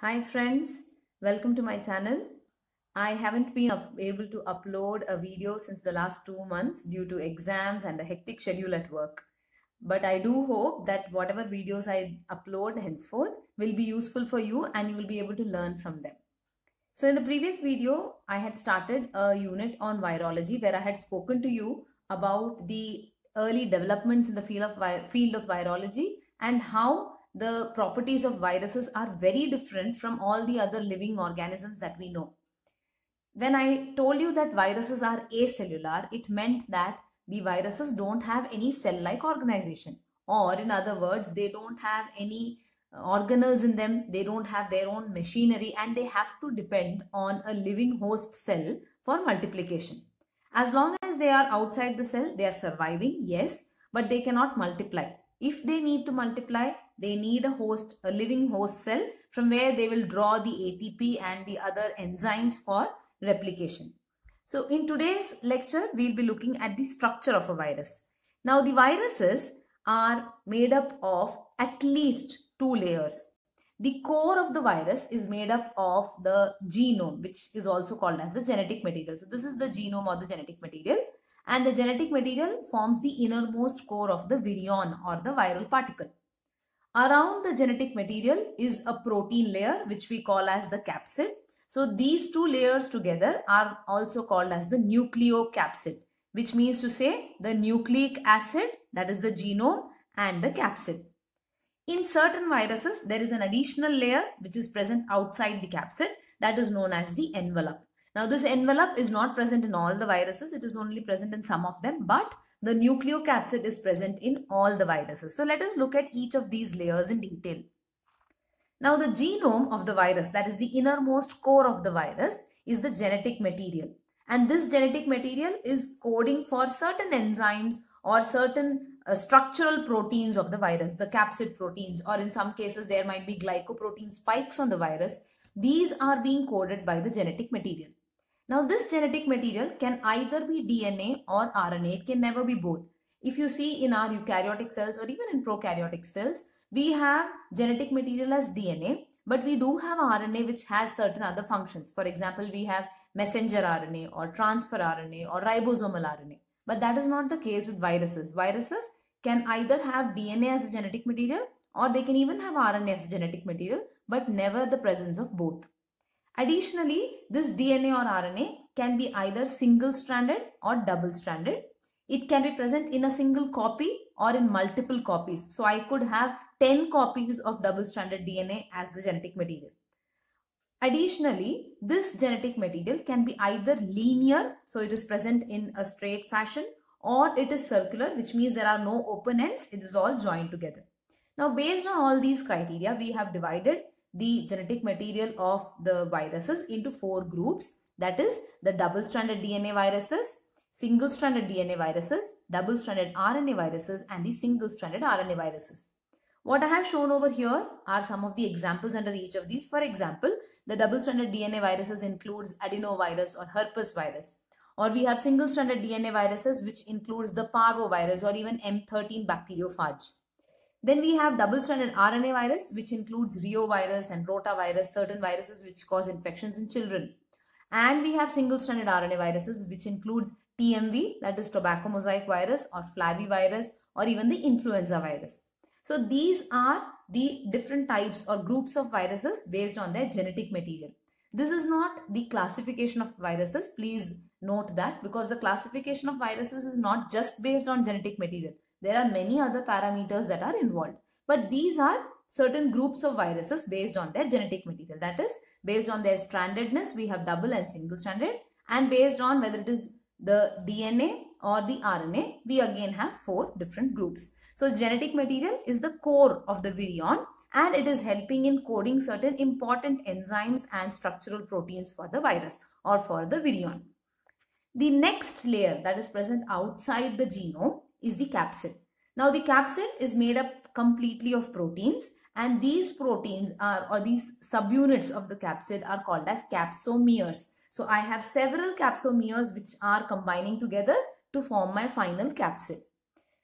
Hi friends, welcome to my channel. I haven't been able to upload a video since the last two months due to exams and a hectic schedule at work. But I do hope that whatever videos I upload henceforth will be useful for you and you will be able to learn from them. So in the previous video, I had started a unit on virology where I had spoken to you about the early developments in the field of, field of virology and how the properties of viruses are very different from all the other living organisms that we know. When I told you that viruses are acellular, it meant that the viruses don't have any cell like organization, or in other words, they don't have any uh, organelles in them, they don't have their own machinery, and they have to depend on a living host cell for multiplication. As long as they are outside the cell, they are surviving, yes, but they cannot multiply. If they need to multiply, they need a host, a living host cell from where they will draw the ATP and the other enzymes for replication. So in today's lecture, we'll be looking at the structure of a virus. Now the viruses are made up of at least two layers. The core of the virus is made up of the genome, which is also called as the genetic material. So this is the genome or the genetic material. And the genetic material forms the innermost core of the virion or the viral particle. Around the genetic material is a protein layer which we call as the capsid. So these two layers together are also called as the nucleocapsid which means to say the nucleic acid that is the genome and the capsid. In certain viruses there is an additional layer which is present outside the capsid that is known as the envelope. Now this envelope is not present in all the viruses. It is only present in some of them, but the nucleocapsid is present in all the viruses. So let us look at each of these layers in detail. Now the genome of the virus, that is the innermost core of the virus, is the genetic material. And this genetic material is coding for certain enzymes or certain uh, structural proteins of the virus, the capsid proteins, or in some cases there might be glycoprotein spikes on the virus. These are being coded by the genetic material. Now this genetic material can either be DNA or RNA. It can never be both. If you see in our eukaryotic cells or even in prokaryotic cells, we have genetic material as DNA, but we do have RNA which has certain other functions. For example, we have messenger RNA or transfer RNA or ribosomal RNA. But that is not the case with viruses. Viruses can either have DNA as a genetic material or they can even have RNA as a genetic material, but never the presence of both. Additionally, this DNA or RNA can be either single-stranded or double-stranded. It can be present in a single copy or in multiple copies. So I could have 10 copies of double-stranded DNA as the genetic material. Additionally, this genetic material can be either linear, so it is present in a straight fashion, or it is circular, which means there are no open ends, it is all joined together. Now, based on all these criteria, we have divided the genetic material of the viruses into four groups. That is the double-stranded DNA viruses, single-stranded DNA viruses, double-stranded RNA viruses and the single-stranded RNA viruses. What I have shown over here are some of the examples under each of these. For example, the double-stranded DNA viruses includes adenovirus or herpes virus. Or we have single-stranded DNA viruses which includes the parvovirus or even M13 bacteriophage. Then we have double-stranded RNA virus, which includes reovirus and rotavirus, certain viruses which cause infections in children. And we have single-stranded RNA viruses, which includes TMV, that is tobacco mosaic virus or flavivirus or even the influenza virus. So these are the different types or groups of viruses based on their genetic material. This is not the classification of viruses. Please note that because the classification of viruses is not just based on genetic material. There are many other parameters that are involved, but these are certain groups of viruses based on their genetic material. That is, based on their strandedness, we have double and single stranded, and based on whether it is the DNA or the RNA, we again have four different groups. So genetic material is the core of the virion and it is helping in coding certain important enzymes and structural proteins for the virus or for the virion. The next layer that is present outside the genome is the capsid. Now the capsid is made up completely of proteins and these proteins are or these subunits of the capsid are called as capsomeres. So I have several capsomeres which are combining together to form my final capsid.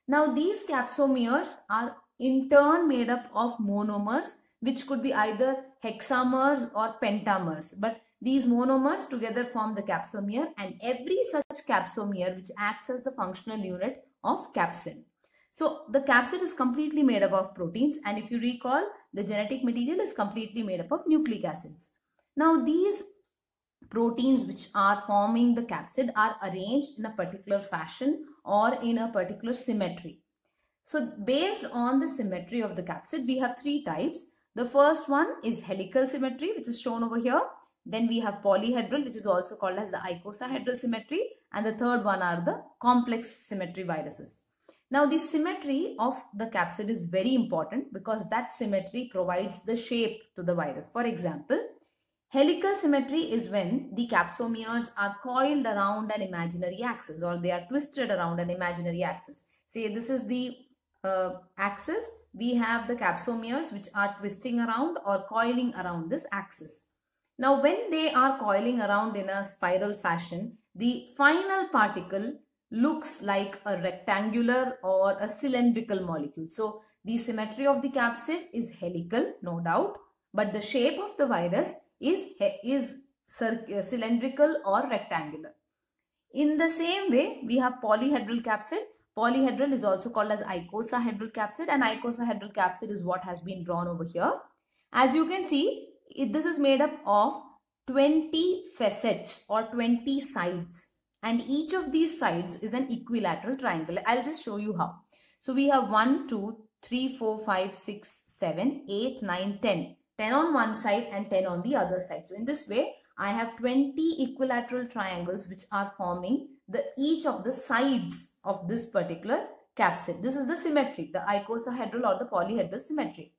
Now these capsomeres are in turn made up of monomers which could be either hexamers or pentamers but these monomers together form the capsomere and every such capsomere which acts as the functional unit of capsid. So the capsid is completely made up of proteins and if you recall, the genetic material is completely made up of nucleic acids. Now these proteins which are forming the capsid are arranged in a particular fashion or in a particular symmetry. So based on the symmetry of the capsid, we have three types. The first one is helical symmetry, which is shown over here. Then we have polyhedral, which is also called as the icosahedral symmetry and the third one are the complex symmetry viruses. Now the symmetry of the capsid is very important because that symmetry provides the shape to the virus. For example, helical symmetry is when the capsomeres are coiled around an imaginary axis or they are twisted around an imaginary axis. See this is the uh, axis. We have the capsomeres which are twisting around or coiling around this axis. Now when they are coiling around in a spiral fashion, the final particle looks like a rectangular or a cylindrical molecule. So the symmetry of the capsid is helical, no doubt, but the shape of the virus is, is uh, cylindrical or rectangular. In the same way, we have polyhedral capsid. Polyhedral is also called as icosahedral capsid and icosahedral capsid is what has been drawn over here. As you can see, it, this is made up of 20 facets or 20 sides and each of these sides is an equilateral triangle. I'll just show you how. So we have 1, 2, 3, 4, 5, 6, 7, 8, 9, 10. 10 on one side and 10 on the other side. So in this way, I have 20 equilateral triangles which are forming the each of the sides of this particular capsid. This is the symmetry, the icosahedral or the polyhedral symmetry.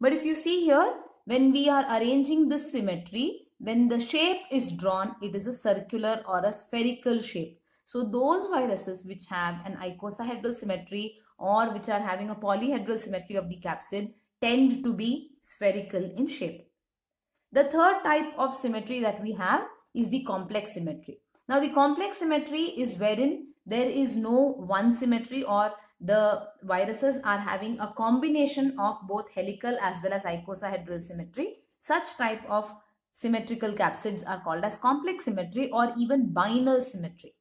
But if you see here, when we are arranging this symmetry, when the shape is drawn, it is a circular or a spherical shape. So those viruses which have an icosahedral symmetry or which are having a polyhedral symmetry of the capsid tend to be spherical in shape. The third type of symmetry that we have is the complex symmetry. Now the complex symmetry is wherein there is no one symmetry or the viruses are having a combination of both helical as well as icosahedral symmetry. Such type of symmetrical capsids are called as complex symmetry or even binal symmetry.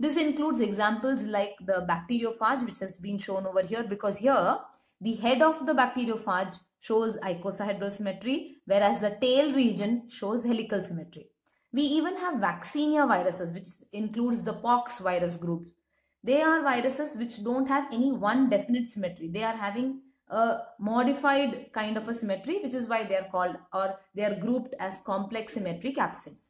This includes examples like the bacteriophage which has been shown over here because here the head of the bacteriophage shows icosahedral symmetry whereas the tail region shows helical symmetry. We even have vaccinia viruses which includes the pox virus group they are viruses which don't have any one definite symmetry. They are having a modified kind of a symmetry, which is why they are called or they are grouped as complex symmetry capsids.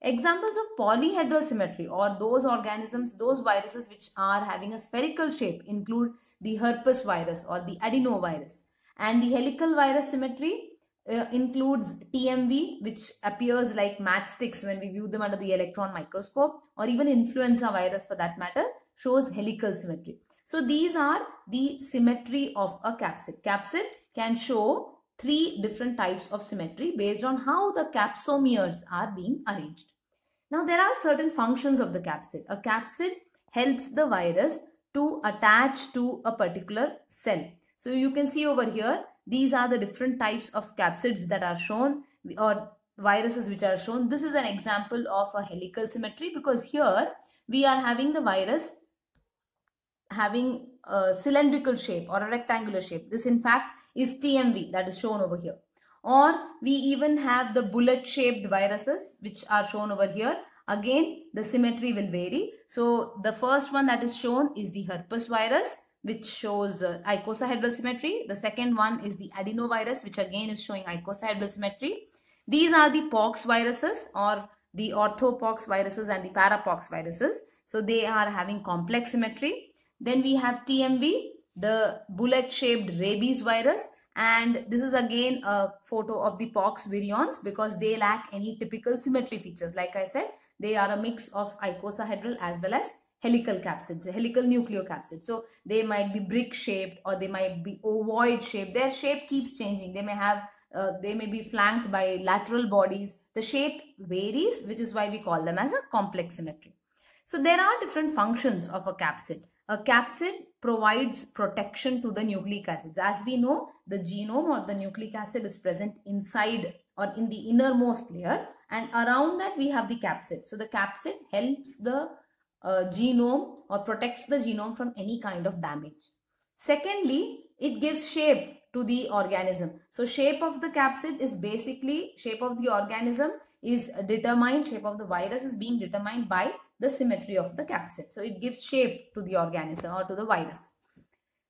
Examples of polyhedral symmetry or those organisms, those viruses which are having a spherical shape include the herpes virus or the adenovirus. And the helical virus symmetry uh, includes TMV which appears like matchsticks when we view them under the electron microscope or even influenza virus for that matter shows helical symmetry. So these are the symmetry of a capsid. Capsid can show three different types of symmetry based on how the capsomeres are being arranged. Now there are certain functions of the capsid. A capsid helps the virus to attach to a particular cell. So you can see over here, these are the different types of capsids that are shown or viruses which are shown. This is an example of a helical symmetry because here we are having the virus having a cylindrical shape or a rectangular shape. This in fact is TMV that is shown over here. Or we even have the bullet shaped viruses which are shown over here. Again, the symmetry will vary. So the first one that is shown is the herpes virus which shows uh, icosahedral symmetry. The second one is the adenovirus which again is showing icosahedral symmetry. These are the pox viruses or the orthopox viruses and the parapox viruses. So they are having complex symmetry. Then we have TMV, the bullet shaped rabies virus. And this is again a photo of the pox virions because they lack any typical symmetry features. Like I said, they are a mix of icosahedral as well as helical capsids, helical nucleocapsids. So they might be brick shaped or they might be ovoid shaped. Their shape keeps changing. They may have, uh, they may be flanked by lateral bodies. The shape varies, which is why we call them as a complex symmetry. So there are different functions of a capsid. A capsid provides protection to the nucleic acids. As we know, the genome or the nucleic acid is present inside or in the innermost layer and around that we have the capsid. So the capsid helps the uh, genome or protects the genome from any kind of damage. Secondly, it gives shape to the organism. So shape of the capsid is basically shape of the organism is determined, shape of the virus is being determined by the symmetry of the capsid. So it gives shape to the organism or to the virus.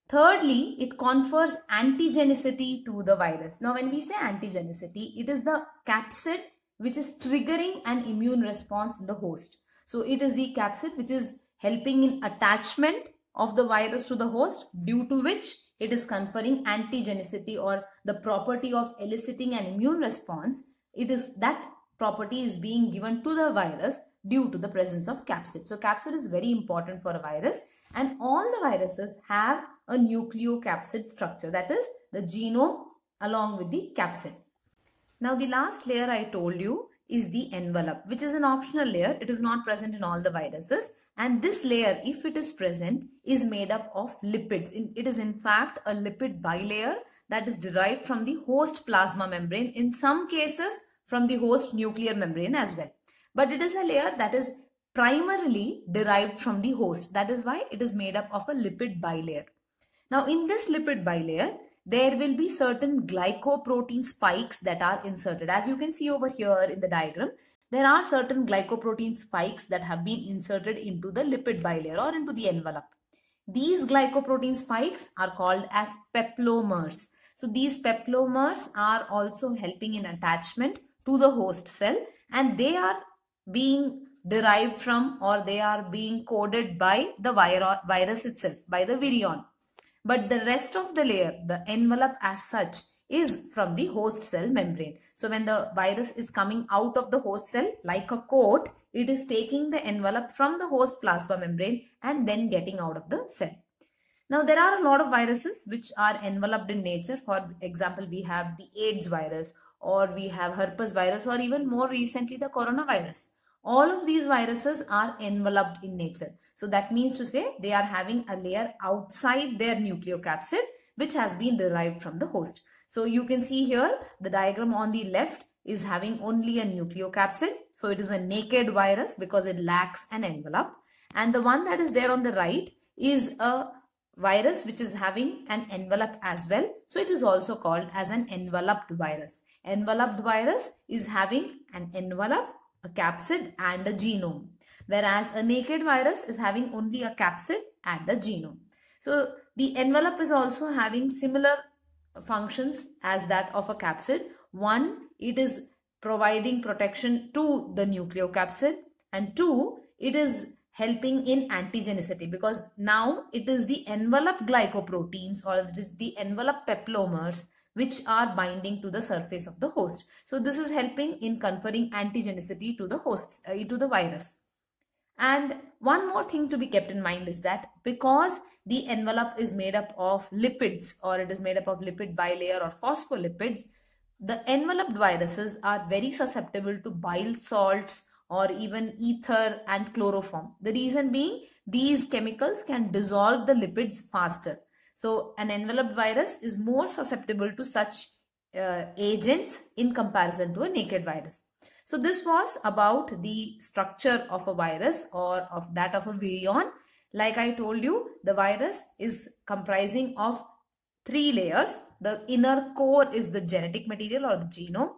Thirdly, it confers antigenicity to the virus. Now when we say antigenicity, it is the capsid which is triggering an immune response in the host. So it is the capsid which is helping in attachment of the virus to the host due to which it is conferring antigenicity or the property of eliciting an immune response. It is that property is being given to the virus due to the presence of capsid. So capsid is very important for a virus and all the viruses have a nucleocapsid structure that is the genome along with the capsid. Now the last layer I told you is the envelope, which is an optional layer. It is not present in all the viruses. And this layer, if it is present, is made up of lipids. It is in fact a lipid bilayer that is derived from the host plasma membrane, in some cases from the host nuclear membrane as well. But it is a layer that is primarily derived from the host. That is why it is made up of a lipid bilayer. Now in this lipid bilayer, there will be certain glycoprotein spikes that are inserted. As you can see over here in the diagram, there are certain glycoprotein spikes that have been inserted into the lipid bilayer or into the envelope. These glycoprotein spikes are called as peplomers. So these peplomers are also helping in attachment to the host cell and they are being derived from or they are being coded by the virus itself, by the virion. But the rest of the layer, the envelope as such, is from the host cell membrane. So when the virus is coming out of the host cell like a coat, it is taking the envelope from the host plasma membrane and then getting out of the cell. Now there are a lot of viruses which are enveloped in nature. For example, we have the AIDS virus or we have herpes virus or even more recently the coronavirus all of these viruses are enveloped in nature. So that means to say they are having a layer outside their nucleocapsid which has been derived from the host. So you can see here the diagram on the left is having only a nucleocapsid. So it is a naked virus because it lacks an envelope. And the one that is there on the right is a virus which is having an envelope as well. So it is also called as an enveloped virus. Enveloped virus is having an envelope a capsid and a genome. Whereas a naked virus is having only a capsid and a genome. So the envelope is also having similar functions as that of a capsid. One, it is providing protection to the nucleocapsid and two, it is helping in antigenicity because now it is the envelope glycoproteins or it is the envelope peplomers which are binding to the surface of the host. So this is helping in conferring antigenicity to the hosts, uh, to the virus. And one more thing to be kept in mind is that because the envelope is made up of lipids or it is made up of lipid bilayer or phospholipids, the enveloped viruses are very susceptible to bile salts or even ether and chloroform. The reason being these chemicals can dissolve the lipids faster. So an enveloped virus is more susceptible to such uh, agents in comparison to a naked virus. So this was about the structure of a virus or of that of a virion. Like I told you, the virus is comprising of three layers. The inner core is the genetic material or the genome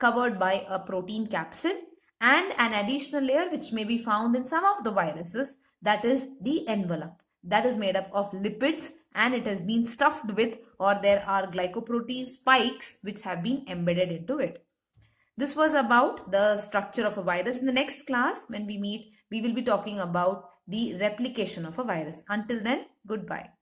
covered by a protein capsid and an additional layer which may be found in some of the viruses that is the envelope that is made up of lipids and it has been stuffed with or there are glycoprotein spikes which have been embedded into it. This was about the structure of a virus. In the next class when we meet, we will be talking about the replication of a virus. Until then, goodbye.